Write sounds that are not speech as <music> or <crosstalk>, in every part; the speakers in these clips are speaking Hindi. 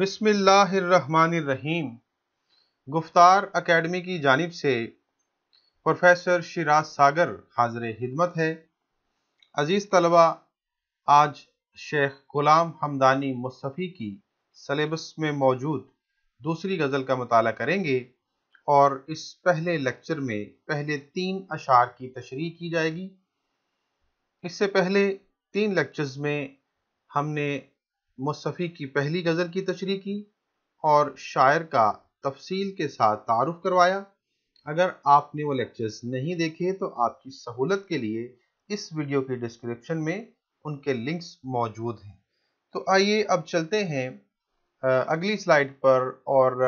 बसमिल्लाम गुफ्तार अकेडमी की जानब से प्रोफेसर शिराज सागर हाजिर हिदमत है अज़ीज़ तलबा आज शेख गुलाम हमदानी मुस्फ़ी की सलेबस में मौजूद दूसरी गज़ल का मताल करेंगे और इस पहले लेक्चर में पहले तीन अशार की तशरी की जाएगी इससे पहले तीन लेक्चर्स में हमने मुसफ़ी की पहली गज़ल की तशरी की और शायर का तफसील के साथ तारुफ करवाया अगर आपने वो लेक्चर्स नहीं देखे तो आपकी सहूलत के लिए इस वीडियो के डिस्क्रिप्शन में उनके लिंक्स मौजूद हैं तो आइए अब चलते हैं अगली स्लाइड पर और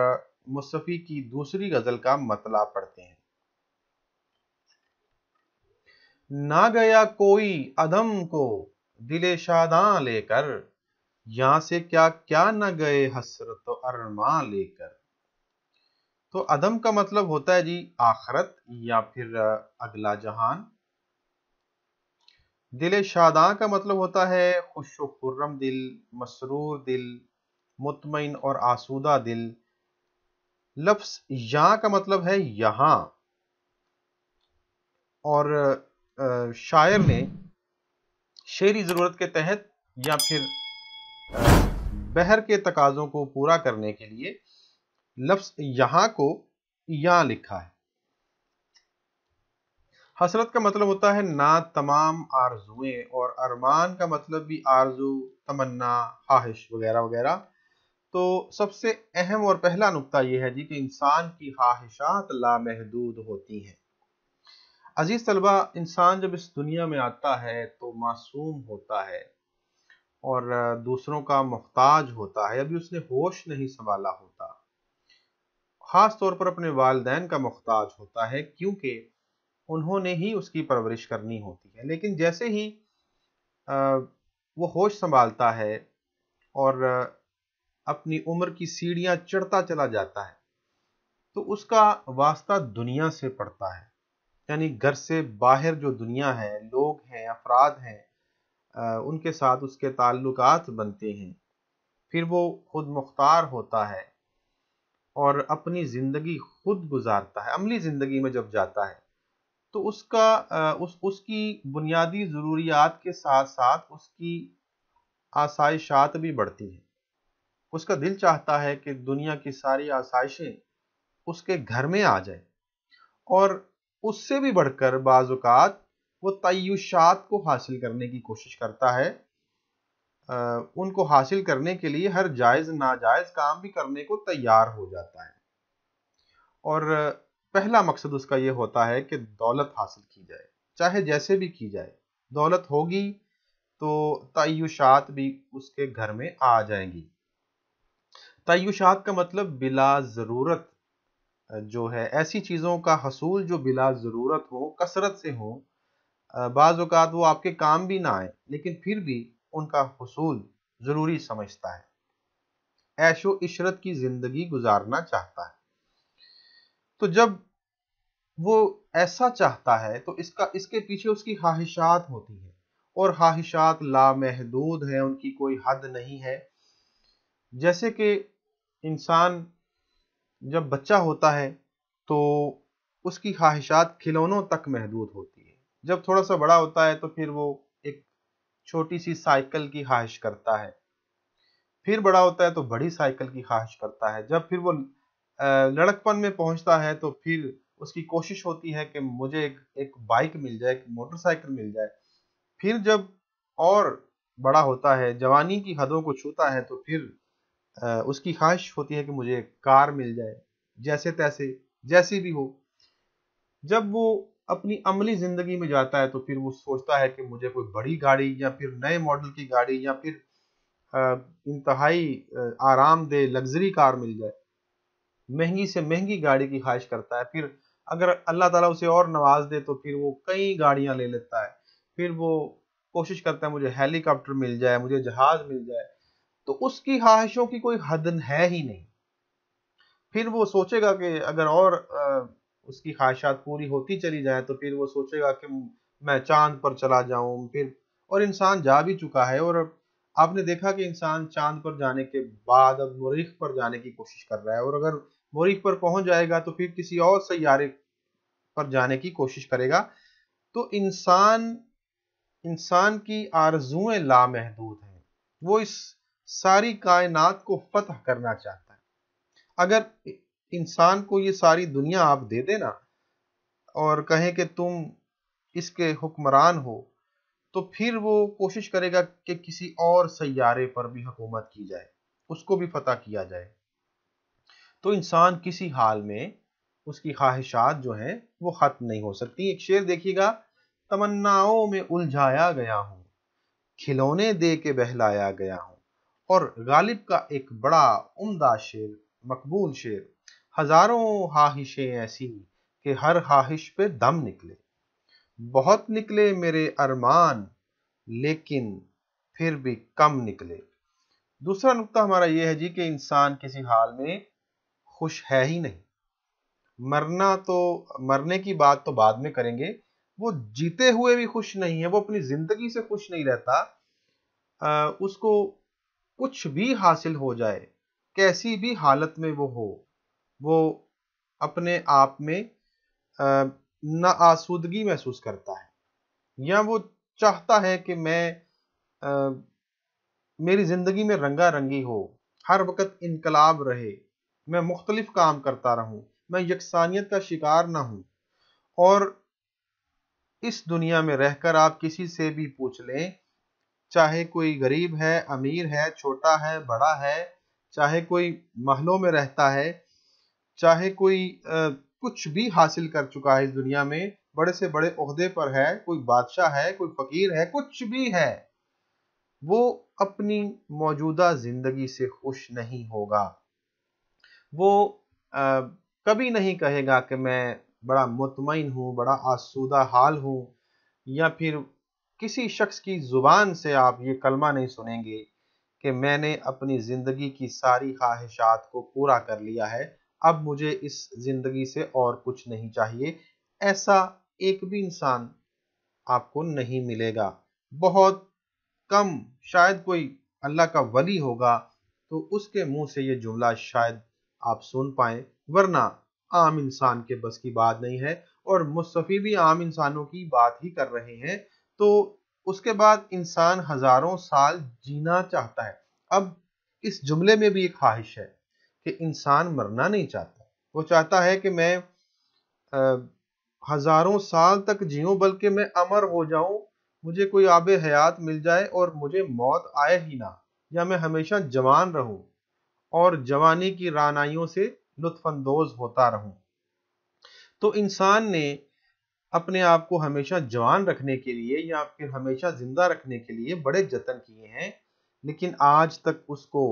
मुसफ़ी की दूसरी गज़ल का मतला पढ़ते हैं ना गया कोई अदम को दिले शादा लेकर यहां से क्या क्या न गए हसरत तो अरमा लेकर तो अदम का मतलब होता है जी आखरत या फिर अगला जहान दिल शादा का मतलब होता है खुश खुर्रम दिल मसरूर दिल मुतमिन और आसूदा दिल लफ्स यहां का मतलब है यहां और शायर ने शेरी ज़रूरत के तहत या फिर बहर के तकाजों को पूरा करने के लिए लफ्स यहां को यहां लिखा है हसरत का मतलब होता है ना तमाम आरजुएं और अरमान का मतलब भी आरजू तमन्ना ख्वाहिश वगैरह वगैरह तो सबसे अहम और पहला नुकता यह है जी कि इंसान की ख्वाहिशात लामहदूद होती हैं अजीज़ तलबा इंसान जब इस दुनिया में आता है तो मासूम होता है और दूसरों का मोहताज होता है अभी उसने होश नहीं संभाला होता ख़ास तौर पर अपने वालदेन का मोहताज होता है क्योंकि उन्होंने ही उसकी परवरिश करनी होती है लेकिन जैसे ही वो होश संभालता है और अपनी उम्र की सीढ़ियाँ चढ़ता चला जाता है तो उसका वास्ता दुनिया से पड़ता है यानी घर से बाहर जो दुनिया है लोग हैं अफराद हैं उनके साथ उसके ताल्लुक बनते हैं फिर वो खुद मुख्तार होता है और अपनी ज़िंदगी खुद गुजारता है अमली ज़िंदगी में जब जाता है तो उसका उस उसकी बुनियादी ज़रूरियात के साथ साथ उसकी आसाइशात भी बढ़ती है उसका दिल चाहता है कि दुनिया की सारी आसाइशें उसके घर में आ जाए और उससे भी बढ़कर बाज़ात वो तयुशात को हासिल करने की कोशिश करता है आ, उनको हासिल करने के लिए हर जायज़ नाजायज़ काम भी करने को तैयार हो जाता है और पहला मकसद उसका यह होता है कि दौलत हासिल की जाए चाहे जैसे भी की जाए दौलत होगी तो तयुशात भी उसके घर में आ जाएंगी तयुशात का मतलब बिला ज़रूरत जो है ऐसी चीज़ों का हसूल जो बिला ज़रूरत हो कसरत से हो बाज़ात वो आपके काम भी ना आए लेकिन फिर भी उनका हसूल ज़रूरी समझता है ऐशो इशरत की ज़िंदगी गुजारना चाहता है तो जब वो ऐसा चाहता है तो इसका इसके पीछे उसकी ख्वाहिशात होती हैं और ख्वाहिशात लामहदूद हैं उनकी कोई हद नहीं है जैसे कि इंसान जब बच्चा होता है तो उसकी ख्वाहिशात खिलौनों तक महदूद होती जब थोड़ा सा बड़ा होता है तो फिर वो एक छोटी सी साइकिल की ख्वाहिश करता है फिर बड़ा होता है तो बड़ी साइकिल की ख्वाहिश करता है जब फिर वो लड़कपन में पहुंचता है तो फिर उसकी कोशिश होती है कि मुझे एक एक बाइक मिल जाए एक मोटरसाइकिल मिल जाए फिर जब और बड़ा होता है जवानी की हदों को छूता है तो फिर उसकी ख्वाहिश होती है कि मुझे एक कार मिल जाए जैसे तैसे जैसी भी हो जब वो अपनी अमली जिंदगी में जाता है तो फिर वो सोचता है कि मुझे कोई बड़ी गाड़ी या फिर नए मॉडल की गाड़ी या फिर इंतहाई आरामदेह लग्जरी कार मिल जाए महंगी से महंगी गाड़ी की ख्वाहिश करता है फिर अगर अल्लाह ताला उसे और नवाज दे तो फिर वो कई गाड़ियां ले लेता है फिर वो कोशिश करता है मुझे हेलीकॉप्टर मिल जाए मुझे जहाज मिल जाए तो उसकी ख्वाहिशों की कोई हद है ही नहीं फिर वो सोचेगा कि अगर और उसकी ख्वाहिशात पूरी होती चली जाए तो फिर वो सोचेगा कि मैं चांद पर चला जाऊं फिर और इंसान जा भी चुका है और आपने देखा कि इंसान चांद पर जाने के बाद अब मरीख पर जाने की कोशिश कर रहा है और अगर मरीख पर पहुंच जाएगा तो फिर किसी और सैारे पर जाने की कोशिश करेगा तो इंसान इंसान की आरजुएं लामहदूद हैं वो इस सारी कायनात को फतह करना चाहता है अगर इंसान को ये सारी दुनिया आप दे देना और कहें कि तुम इसके हुक्मरान हो तो फिर वो कोशिश करेगा कि किसी और सैारे पर भी हुकूमत की जाए उसको भी फतह किया जाए तो इंसान किसी हाल में उसकी ख्वाहिशात जो हैं वो ख़त्म नहीं हो सकती एक शेर देखिएगा तमन्नाओं में उलझाया गया हूँ खिलौने दे के बहलाया गया हूँ और गालिब का एक बड़ा उम्दा शेर मकबूल शेर हजारों हाहिशें ऐसी कि हर हाहिश पे दम निकले बहुत निकले मेरे अरमान लेकिन फिर भी कम निकले दूसरा नुकता हमारा यह है जी कि इंसान किसी हाल में खुश है ही नहीं मरना तो मरने की बात तो बाद में करेंगे वो जीते हुए भी खुश नहीं है वो अपनी जिंदगी से खुश नहीं रहता आ, उसको कुछ भी हासिल हो जाए कैसी भी हालत में वो हो वो अपने आप में ना आसूदगी महसूस करता है या वो चाहता है कि मैं आ, मेरी ज़िंदगी में रंगा रंगी हो हर वक्त इनकलाब रहे मैं मुख्तलिफ काम करता रहूं मैं यकसानियत का शिकार ना हूं और इस दुनिया में रहकर आप किसी से भी पूछ लें चाहे कोई गरीब है अमीर है छोटा है बड़ा है चाहे कोई महलों में रहता है चाहे कोई आ, कुछ भी हासिल कर चुका है इस दुनिया में बड़े से बड़े अहदे पर है कोई बादशाह है कोई फकीर है कुछ भी है वो अपनी मौजूदा जिंदगी से खुश नहीं होगा वो आ, कभी नहीं कहेगा कि मैं बड़ा मुतमिन हूँ बड़ा आसूदा हाल हूँ या फिर किसी शख्स की ज़ुबान से आप ये कलमा नहीं सुनेंगे कि मैंने अपनी ज़िंदगी की सारी ख्वाहिशात को पूरा कर लिया है अब मुझे इस जिंदगी से और कुछ नहीं चाहिए ऐसा एक भी इंसान आपको नहीं मिलेगा बहुत कम शायद कोई अल्लाह का वली होगा तो उसके मुंह से ये जुमला शायद आप सुन पाए वरना आम इंसान के बस की बात नहीं है और मुस्तफ़ी भी आम इंसानों की बात ही कर रहे हैं तो उसके बाद इंसान हजारों साल जीना चाहता है अब इस जुमले में भी एक ख्वाहिश है कि इंसान मरना नहीं चाहता वो चाहता है कि मैं आ, हजारों साल तक जीऊँ बल्कि मैं अमर हो जाऊं मुझे कोई आब हयात मिल जाए और मुझे मौत आए ही ना या मैं हमेशा जवान रहूं और जवानी की रानाइयों से लुत्फानंदोज होता रहूं तो इंसान ने अपने आप को हमेशा जवान रखने के लिए या फिर हमेशा जिंदा रखने के लिए बड़े जतन किए हैं लेकिन आज तक उसको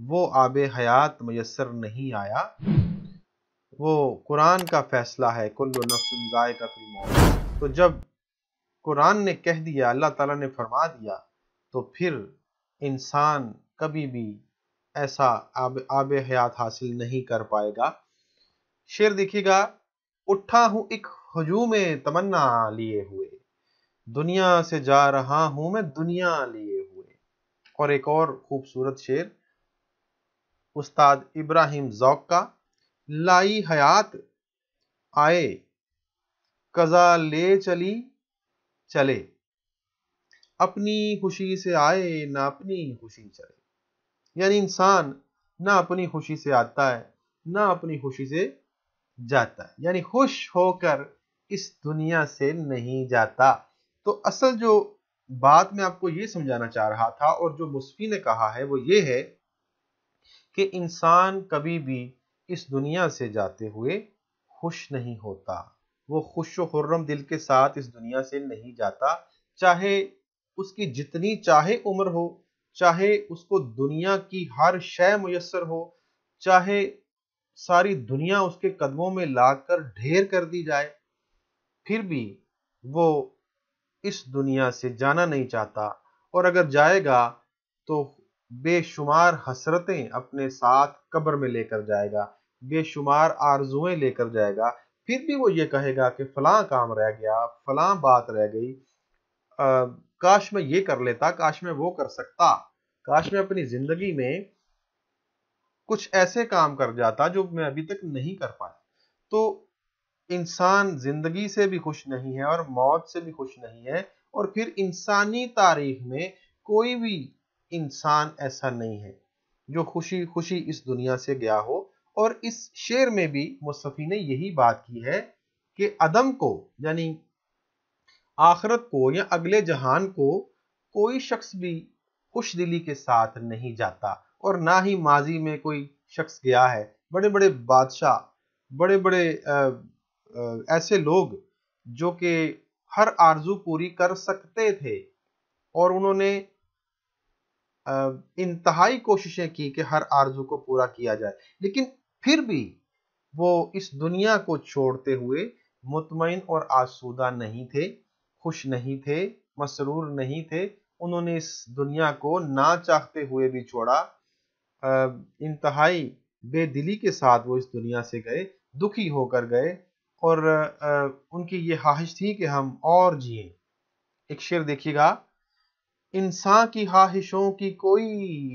वो आब हयात मैसर नहीं आया वो कुरान का फैसला है कुल्लफ़ायकतमौत तो जब कुरान ने कह दिया अल्लाह ताला ने फरमा दिया तो फिर इंसान कभी भी ऐसा आब आब हयात हासिल नहीं कर पाएगा शेर देखिएगा उठा हूँ एक हजूम तमन्ना लिए हुए दुनिया से जा रहा हूँ मैं दुनिया लिए हुए और एक और खूबसूरत शेर उस्ताद इब्राहिम जौक का लाई हयात आए कज़ा ले चली चले अपनी खुशी से आए ना अपनी खुशी चले यानी इंसान ना अपनी खुशी से आता है ना अपनी खुशी से जाता है यानी खुश होकर इस दुनिया से नहीं जाता तो असल जो बात मैं आपको ये समझाना चाह रहा था और जो मुस्फी ने कहा है वो ये है कि इंसान कभी भी इस दुनिया से जाते हुए खुश नहीं होता वो खुश खुर्रम दिल के साथ इस दुनिया से नहीं जाता चाहे उसकी जितनी चाहे उम्र हो चाहे उसको दुनिया की हर शय मुयसर हो चाहे सारी दुनिया उसके कदमों में लाकर ढेर कर दी जाए फिर भी वो इस दुनिया से जाना नहीं चाहता और अगर जाएगा तो बेशुमार हसरतें अपने साथ कब्र में लेकर जाएगा बेशुमार आरजुएं लेकर जाएगा फिर भी वो ये कहेगा कि फलां काम रह गया फलां बात रह गई आ, काश मैं ये कर लेता काश मैं वो कर सकता काश मैं अपनी जिंदगी में कुछ ऐसे काम कर जाता जो मैं अभी तक नहीं कर पाया तो इंसान जिंदगी से भी खुश नहीं है और मौत से भी खुश नहीं है और फिर इंसानी तारीख में कोई भी इंसान ऐसा नहीं है जो खुशी खुशी इस दुनिया से गया हो और इस शेर में भी मुस्तफ़ी ने यही बात की है कि अदम को यानी आखरत को या अगले जहान को कोई शख्स भी खुश दिली के साथ नहीं जाता और ना ही माजी में कोई शख्स गया है बड़े बड़े बादशाह बड़े बड़े आ, आ, ऐसे लोग जो कि हर आरजू पूरी कर सकते थे और उन्होंने इंतहाई कोशिशें की कि हर आरजू को पूरा किया जाए लेकिन फिर भी वो इस दुनिया को छोड़ते हुए मुतमिन और आसूदा नहीं थे खुश नहीं थे मसरूर नहीं थे उन्होंने इस दुनिया को ना चाहते हुए भी छोड़ा इंतहाई बेदिली के साथ वो इस दुनिया से गए दुखी होकर गए और उनकी ये ख्वाहिश थी कि हम और जिए एक शेर देखिएगा इंसान की ख्वाहिशों की कोई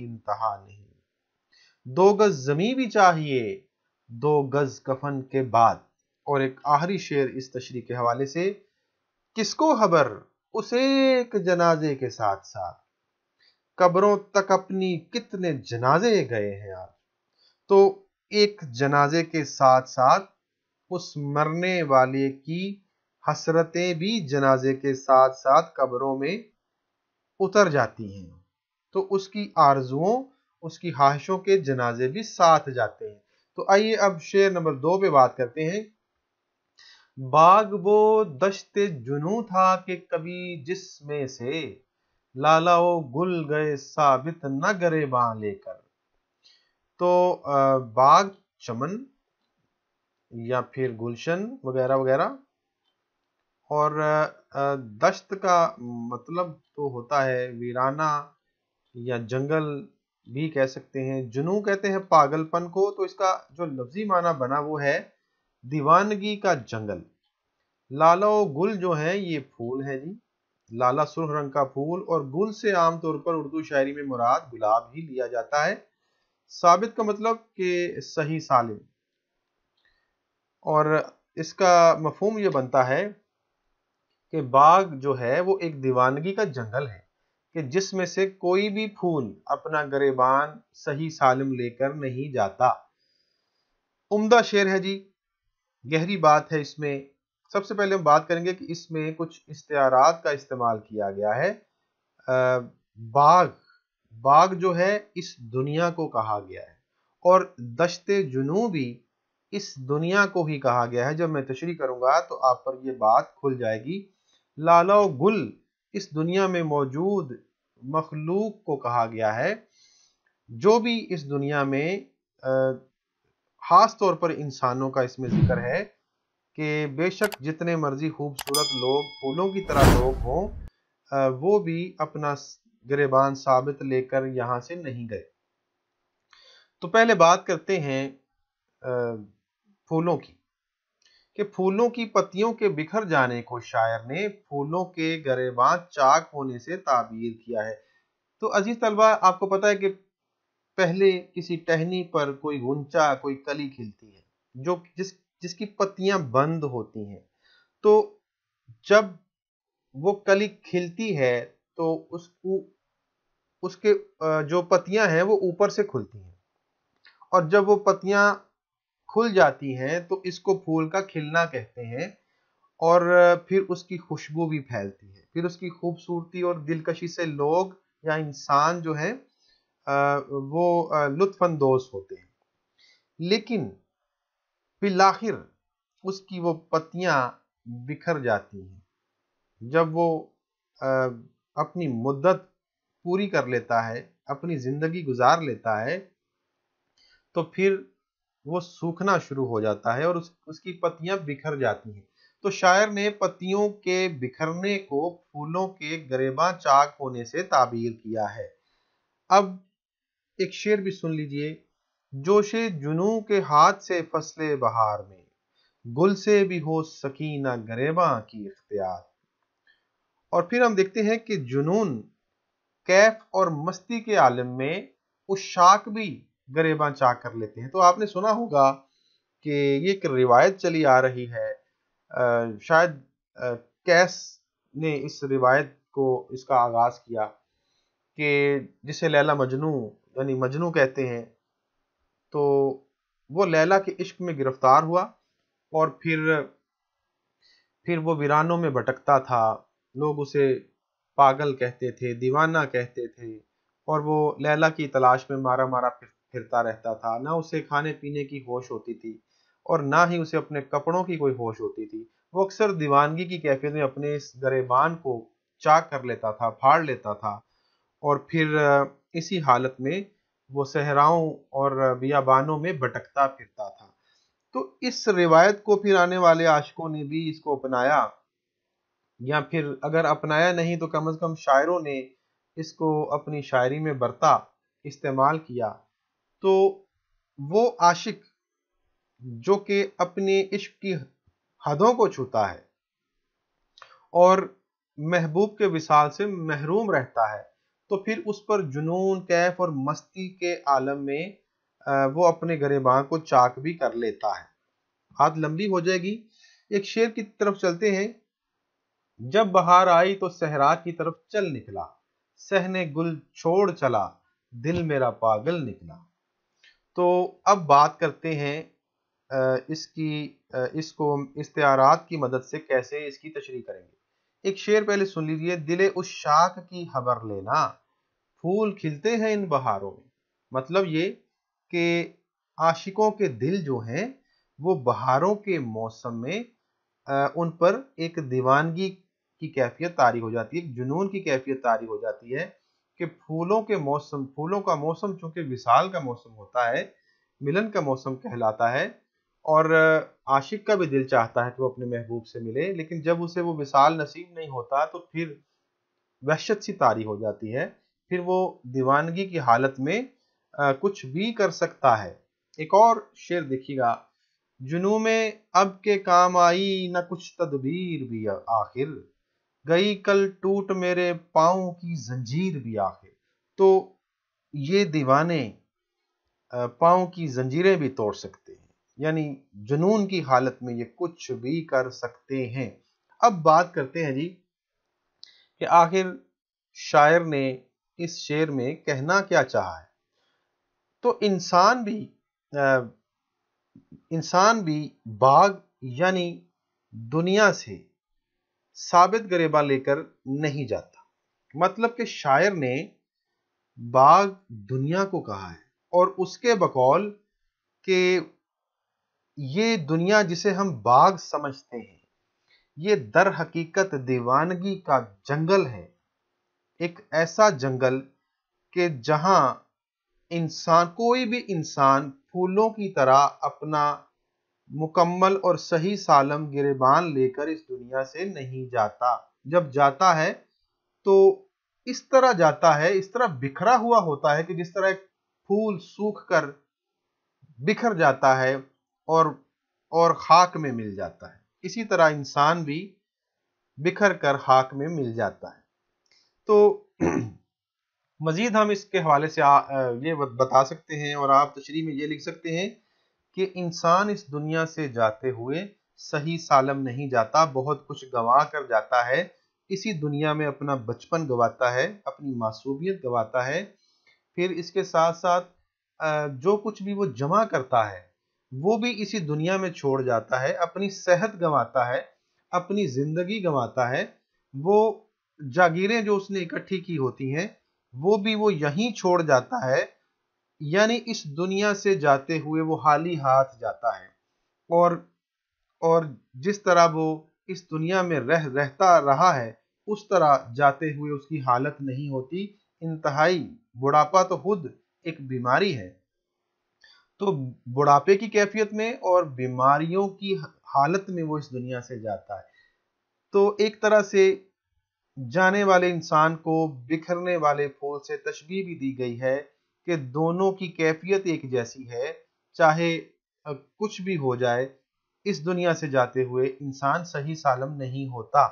इंतहा नहीं दो गज जमी भी चाहिए दो गज कफन के बाद और एक आखिरी शेर इस तशरी के हवाले से किसको खबर उस एक जनाजे के साथ साथ कब्रों तक अपनी कितने जनाजे गए हैं आप तो एक जनाजे के साथ साथ उस मरने वाले की हसरतें भी जनाजे के साथ साथ कब्रों में उतर जाती हैं तो उसकी आरजुओं उसकी ख्वाहिशों के जनाजे भी साथ जाते हैं तो आइए अब शेर नंबर दो पे बात करते हैं बाग वो दश्त जुनू था कि कभी जिसमें से लालाओ गुल गए साबित न गरे बा लेकर तो बाग चमन या फिर गुलशन वगैरह वगैरह और दश्त का मतलब तो होता है वीराना या जंगल भी कह सकते हैं जुनू कहते हैं पागलपन को तो इसका जो लफ्जी माना बना वो है दीवानगी का जंगल लाला और गुल जो है ये फूल है जी लाला सुरख रंग का फूल और गुल से आमतौर पर उर्दू शायरी में मुराद गुलाब ही लिया जाता है साबित का मतलब कि सही सालिम और इसका मफहम यह बनता है कि बाग जो है वो एक दीवानगी का जंगल है कि जिसमें से कोई भी फूल अपना गरेबान सही सालम लेकर नहीं जाता उम्दा शेर है जी गहरी बात है इसमें सबसे पहले हम बात करेंगे कि इसमें कुछ इश्तारात का इस्तेमाल किया गया है आ, बाग बाग जो है इस दुनिया को कहा गया है और दशते भी इस दुनिया को ही कहा गया है जब मैं तशरी करूंगा तो आप पर यह बात खुल जाएगी लालो गुल इस दुनिया में मौजूद मखलूक को कहा गया है जो भी इस दुनिया में ख़ास तौर पर इंसानों का इसमें जिक्र है कि बेशक जितने मर्जी खूबसूरत लोग फूलों की तरह लोग हों वो भी अपना गिरबान साबित लेकर यहाँ से नहीं गए तो पहले बात करते हैं फूलों की कि फूलों की पत्तियों के बिखर जाने को शायर ने फूलों के गरेबा चाक होने से ताबीर किया है तो अजीज तलबा आपको पता है कि पहले किसी टहनी पर कोई गुंचा कोई कली खिलती है जो जिस जिसकी पत्तियां बंद होती हैं तो जब वो कली खिलती है तो उसको उसके जो पत्तियां हैं वो ऊपर से खुलती हैं और जब वो पत्तियां खुल जाती हैं तो इसको फूल का खिलना कहते हैं और फिर उसकी खुशबू भी फैलती है फिर उसकी खूबसूरती और दिलकशी से लोग या इंसान जो है वो लुत्फानंदोज होते हैं लेकिन फिलाखिर उसकी वो पत्तियां बिखर जाती हैं जब वो अपनी मुद्दत पूरी कर लेता है अपनी ज़िंदगी गुजार लेता है तो फिर वो सूखना शुरू हो जाता है और उस, उसकी पत्तियां बिखर जाती हैं तो शायर ने पत्तियों के बिखरने को फूलों के गरेबा चाक होने से ताबीर किया है अब एक शेर भी सुन लीजिए जोशे जुनू के हाथ से फसले बहार में गुल से भी हो सकीना गरेबा की इख्तियार और फिर हम देखते हैं कि जुनून कैफ और मस्ती के आलम में उस शाक भी गरेबा चा कर लेते हैं तो आपने सुना होगा कि ये एक रिवायत चली आ रही है आ, शायद आ, कैस ने इस रिवायत को इसका आगाज किया कि जिसे लैला मजनू यानी मजनू कहते हैं तो वो लैला के इश्क में गिरफ्तार हुआ और फिर फिर वो वीरानों में भटकता था लोग उसे पागल कहते थे दीवाना कहते थे और वो लैला की तलाश में मारा मारा फिर फिरता रहता था ना उसे खाने पीने की होश होती थी और ना ही उसे अपने कपड़ों की कोई होश होती थी वो अक्सर दीवानगी की कैफियत में अपने इस गरेबान को चाक कर लेता था फाड़ लेता था और फिर इसी हालत में वो सहराओं और बियाबानों में भटकता फिरता था तो इस रिवायत को फिर आने वाले आशकों ने भी इसको अपनाया या फिर अगर अपनाया नहीं तो कम अज़ कम शायरों ने इसको अपनी शायरी में बरता इस्तेमाल किया तो वो आशिक जो कि अपने इश्क की हदों को छूता है और महबूब के विशाल से महरूम रहता है तो फिर उस पर जुनून कैफ और मस्ती के आलम में वो अपने गरेबां को चाक भी कर लेता है बात लंबी हो जाएगी एक शेर की तरफ चलते हैं जब बहार आई तो सहरा की तरफ चल निकला सहने गुल छोड़ चला दिल मेरा पागल निकला तो अब बात करते हैं इसकी इसको इश्तारात की मदद से कैसे इसकी तशरी करेंगे एक शेर पहले सुन लीजिए दिले उस शाख की खबर लेना फूल खिलते हैं इन बहारों में मतलब ये कि आशिकों के दिल जो हैं वो बहारों के मौसम में उन पर एक दीवानगी की कैफियत तारी हो जाती है जुनून की कैफियत तारी हो जाती है कि फूलों के मौसम फूलों का मौसम चूंकि विशाल का मौसम होता है मिलन का मौसम कहलाता है और आशिक का भी दिल चाहता है कि वो अपने महबूब से मिले लेकिन जब उसे वो विशाल नसीब नहीं होता तो फिर वहशत सी तारी हो जाती है फिर वो दीवानगी की हालत में आ, कुछ भी कर सकता है एक और शेर देखिएगा जुनू में अब के काम आई ना कुछ तदबीर भी आखिर गई कल टूट मेरे पाओ की जंजीर भी आखिर तो ये दीवाने पाओ की जंजीरें भी तोड़ सकते हैं यानी जुनून की हालत में ये कुछ भी कर सकते हैं अब बात करते हैं जी कि आखिर शायर ने इस शेर में कहना क्या चाहा है तो इंसान भी इंसान भी बाग यानी दुनिया से साबित गरेबा लेकर नहीं जाता मतलब कि शायर ने बाग दुनिया को कहा है और उसके बकौल कि ये दुनिया जिसे हम बाग समझते हैं ये दर हकीकत दीवानगी का जंगल है एक ऐसा जंगल के जहाँ इंसान कोई भी इंसान फूलों की तरह अपना मुकम्मल और सही सालम गिरबान लेकर इस दुनिया से नहीं जाता जब जाता है तो इस तरह जाता है इस तरह बिखरा हुआ होता है कि जिस तरह एक फूल सूख कर बिखर जाता है और और खाक में मिल जाता है इसी तरह इंसान भी बिखर कर खाक में मिल जाता है तो <clears throat> मज़ीद हम इसके हवाले से आ, ये बता सकते हैं और आप तशरी में ये लिख सकते हैं कि इंसान इस दुनिया से जाते हुए सही सालम नहीं जाता बहुत कुछ गंवा कर जाता है इसी दुनिया में अपना बचपन गवाता है अपनी मासूमियत गवाता है फिर इसके साथ साथ जो कुछ भी वो जमा करता है वो भी इसी दुनिया में छोड़ जाता है अपनी सेहत गंवाता है अपनी ज़िंदगी गंवाता है वो जागीरें जो उसने इकट्ठी की होती हैं वो भी वो यहीं छोड़ जाता है यानी इस दुनिया से जाते हुए वो हाली हाथ जाता है और और जिस तरह वो इस दुनिया में रह रहता रहा है उस तरह जाते हुए उसकी हालत नहीं होती इंतहाई बुढ़ापा तो खुद एक बीमारी है तो बुढ़ापे की कैफियत में और बीमारियों की हालत में वो इस दुनिया से जाता है तो एक तरह से जाने वाले इंसान को बिखरने वाले फूल से तशबी भी दी गई है कि दोनों की कैफियत एक जैसी है चाहे कुछ भी हो जाए इस दुनिया से जाते हुए इंसान सही सालम नहीं होता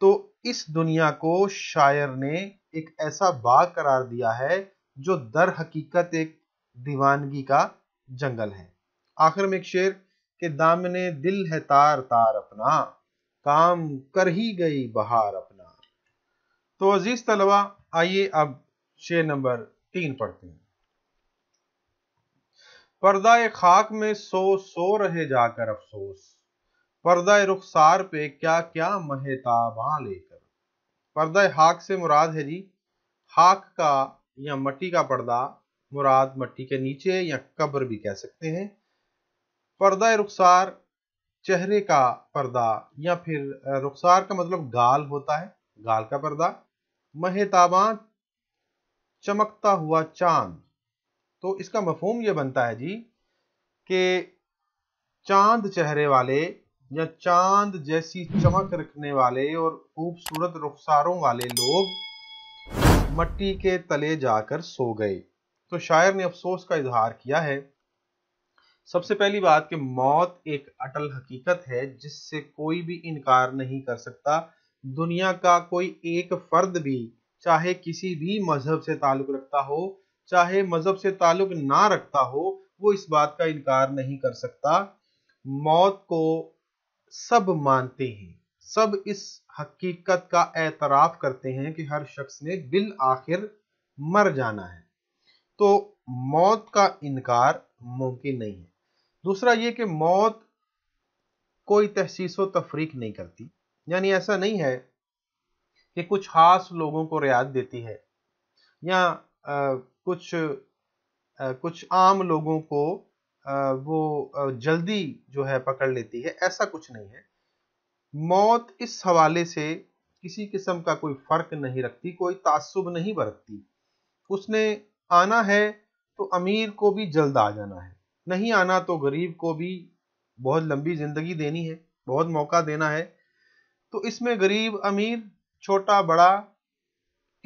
तो इस दुनिया को शायर ने एक ऐसा बाग करार दिया है जो दर हकीकत एक दीवानगी का जंगल है आखिर में एक शेर के दामने दिल है तार तार अपना काम कर ही गई बहार अपना तो अजीज तलबा आइए अब शेर नंबर तीन पढ़ते हैं पर्दा खाक में सो सो रहे जाकर अफसोस पर्दा रुखसार पे क्या क्या महताबा लेकर पर्दा हाक से मुराद है जी हाक का या मट्टी का पर्दा मुराद मट्टी के नीचे या कब्र भी कह सकते हैं पर्दा रुखसार चेहरे का पर्दा या फिर रुखसार का मतलब गाल होता है गाल का पर्दा महताबा चमकता हुआ चांद तो इसका मफहम यह बनता है जी कि चांद चेहरे वाले या चांद जैसी चमक रखने वाले और खूबसूरत रुखसारों वाले लोग मट्टी के तले जाकर सो गए तो शायर ने अफसोस का इजहार किया है सबसे पहली बात कि मौत एक अटल हकीकत है जिससे कोई भी इनकार नहीं कर सकता दुनिया का कोई एक फर्द भी चाहे किसी भी मजहब से ताल्लुक रखता हो चाहे मजहब से ताल्लुक ना रखता हो वो इस बात का इनकार नहीं कर सकता मौत को सब मानते हैं सब इस हकीकत का एतराफ करते हैं कि हर शख्स ने बिल आखिर मर जाना है तो मौत का इनकार मुमकिन नहीं है दूसरा ये कि मौत कोई तहसीस व तफरीक नहीं करती यानी ऐसा नहीं है कि कुछ खास लोगों को रियायत देती है या आ, कुछ आ, कुछ आम लोगों को आ, वो जल्दी जो है पकड़ लेती है ऐसा कुछ नहीं है मौत इस हवाले से किसी किस्म का कोई फर्क नहीं रखती कोई तासुब नहीं बरतती उसने आना है तो अमीर को भी जल्द आ जाना है नहीं आना तो गरीब को भी बहुत लंबी जिंदगी देनी है बहुत मौका देना है तो इसमें गरीब अमीर छोटा बड़ा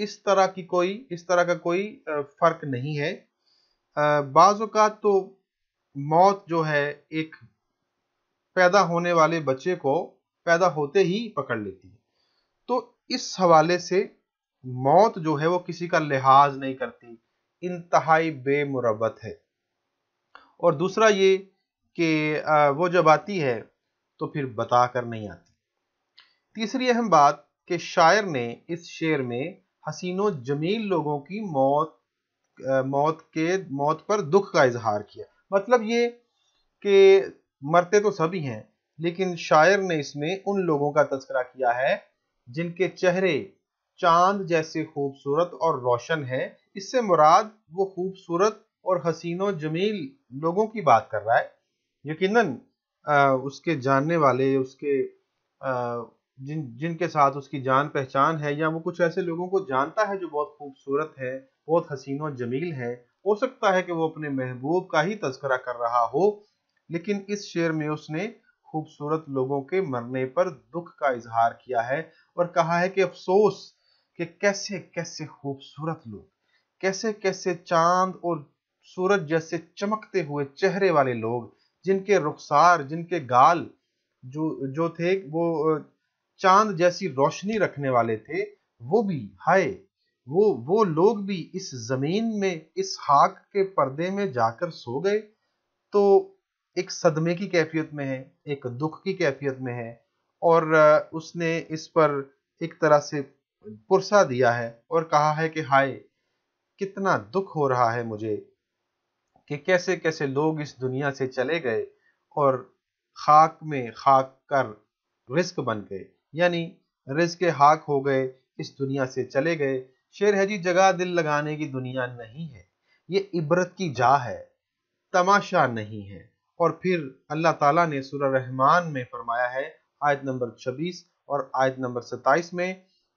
इस तरह की कोई इस तरह का कोई फर्क नहीं है बाज़ात तो मौत जो है एक पैदा होने वाले बच्चे को पैदा होते ही पकड़ लेती है तो इस हवाले से मौत जो है वो किसी का लिहाज नहीं करती इंतहाई बेमुरबत है और दूसरा ये कि वो जब आती है तो फिर बता कर नहीं आती तीसरी अहम बात कि शायर ने इस शेर में हसीनो जमील लोगों की मौत मौत के मौत पर दुख का इजहार किया मतलब ये कि मरते तो सभी हैं लेकिन शायर ने इसमें उन लोगों का तस्करा किया है जिनके चेहरे चांद जैसे खूबसूरत और रोशन है इससे मुराद वो खूबसूरत और हसीनो जमील लोगों की बात कर रहा है यकीनन उसके जानने वाले उसके आ, जिन जिनके साथ उसकी जान पहचान है या वो कुछ ऐसे लोगों को जानता है जो बहुत खूबसूरत है बहुत हसीन और जमील है हो सकता है कि वो अपने महबूब का ही तस्करा कर रहा हो लेकिन इस शेर में उसने खूबसूरत लोगों के मरने पर दुख का इजहार किया है और कहा है कि अफसोस कि कैसे कैसे खूबसूरत लोग कैसे कैसे चांद और सूरज जैसे चमकते हुए चेहरे वाले लोग जिनके रुखसार जिनके गाल जो जो थे वो चांद जैसी रोशनी रखने वाले थे वो भी हाय वो वो लोग भी इस जमीन में इस हाक के पर्दे में जाकर सो गए तो एक सदमे की कैफियत में है एक दुख की कैफियत में है और उसने इस पर एक तरह से पुरसा दिया है और कहा है कि हाय कितना दुख हो रहा है मुझे कि कैसे कैसे लोग इस दुनिया से चले गए और खाक में खाक कर रिस्क बन गए यानी रिज के हाक हो गए इस दुनिया से चले गए शेर है जी जगह दिल लगाने की दुनिया नहीं है ये इबरत की जा है तमाशा नहीं है और फिर अल्लाह ताला ने सुर रहमान में फरमाया है आयत नंबर 26 और आयत नंबर 27 में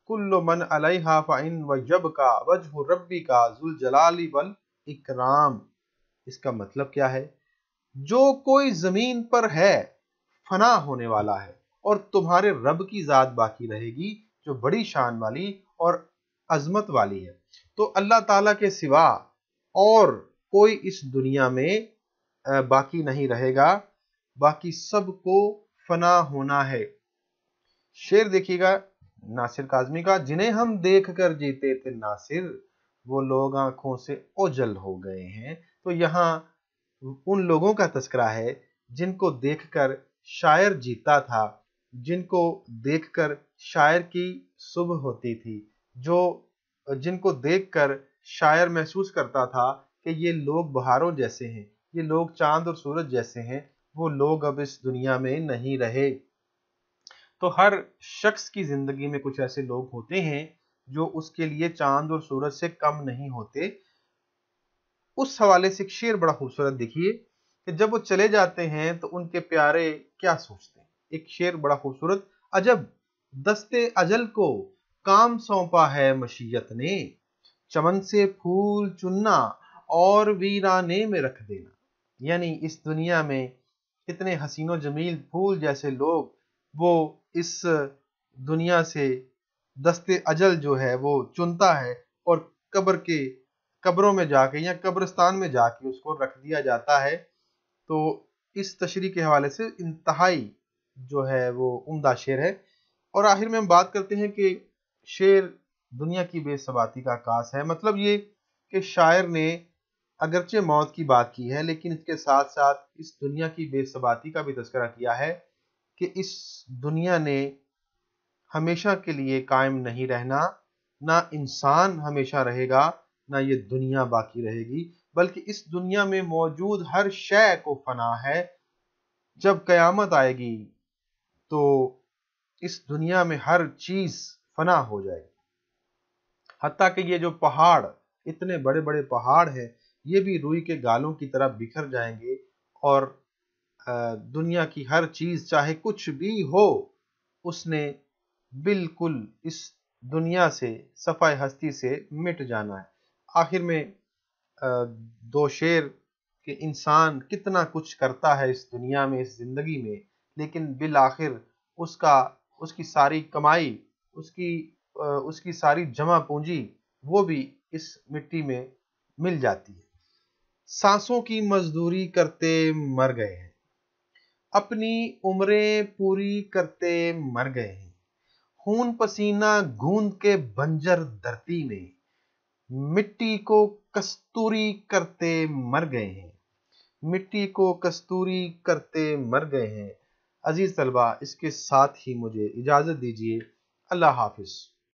कुल्लो मन अलैहा फ़ाइन व जब का वजह रब्बी का जुल जलाली वल इकराम इसका मतलब क्या है जो कोई ज़मीन पर है फना होने वाला है और तुम्हारे रब की ज़ात बाकी रहेगी जो बड़ी शान वाली और अजमत वाली है तो अल्लाह ताला के सिवा और कोई इस दुनिया में बाकी नहीं रहेगा बाकी सबको फना होना है शेर देखिएगा नासिर काजमी का जिन्हें हम देख कर जीते थे नासिर वो लोग आंखों से ओझल हो गए हैं तो यहाँ उन लोगों का तस्करा है जिनको देखकर शायर जीता था जिनको देखकर शायर की सुबह होती थी जो जिनको देखकर शायर महसूस करता था कि ये लोग बहारों जैसे हैं ये लोग चांद और सूरज जैसे हैं वो लोग अब इस दुनिया में नहीं रहे तो हर शख्स की ज़िंदगी में कुछ ऐसे लोग होते हैं जो उसके लिए चांद और सूरज से कम नहीं होते उस हवाले से शेर बड़ा खूबसूरत देखिए कि जब वो चले जाते हैं तो उनके प्यारे क्या सोचते हैं एक शेर बड़ा खूबसूरत अजब दस्ते अजल को काम सौंपा है मशीयत ने चमन से फूल चुनना और वीराने में रख देना यानी इस दुनिया में कितने हसीनो जमील फूल जैसे लोग वो इस दुनिया से दस्ते अजल जो है वो चुनता है और कब्र के कब्रों में जाके या कब्रस्तान में जाके उसको रख दिया जाता है तो इस तशरी के हवाले से इंतहाई जो है वो उम्दा शेर है और आखिर में हम बात करते हैं कि शेर दुनिया की बेसबाती का आकाश है मतलब ये कि शायर ने अगरचे मौत की बात की है लेकिन इसके साथ साथ इस दुनिया की बेसबाती का भी तस्करा किया है कि इस दुनिया ने हमेशा के लिए कायम नहीं रहना ना इंसान हमेशा रहेगा ना ये दुनिया बाकी रहेगी बल्कि इस दुनिया में मौजूद हर शय को फना है जब कयामत आएगी तो इस दुनिया में हर चीज फना हो जाएगी हती कि ये जो पहाड़ इतने बड़े बड़े पहाड़ हैं ये भी रुई के गालों की तरह बिखर जाएंगे और दुनिया की हर चीज चाहे कुछ भी हो उसने बिल्कुल इस दुनिया से सफाई हस्ती से मिट जाना है आखिर में दो शेर के इंसान कितना कुछ करता है इस दुनिया में इस जिंदगी में लेकिन बिल आखिर उसका उसकी सारी कमाई उसकी उसकी सारी जमा पूंजी वो भी इस मिट्टी में मिल जाती है सांसों की मजदूरी करते मर गए हैं अपनी उम्रें पूरी करते मर गए हैं खून पसीना गूंद के बंजर धरती में मिट्टी को कस्तूरी करते मर गए हैं मिट्टी को कस्तूरी करते मर गए हैं अज़ीज़ तलबा इसके साथ ही मुझे इजाज़त दीजिए अल्लाह हाफिज़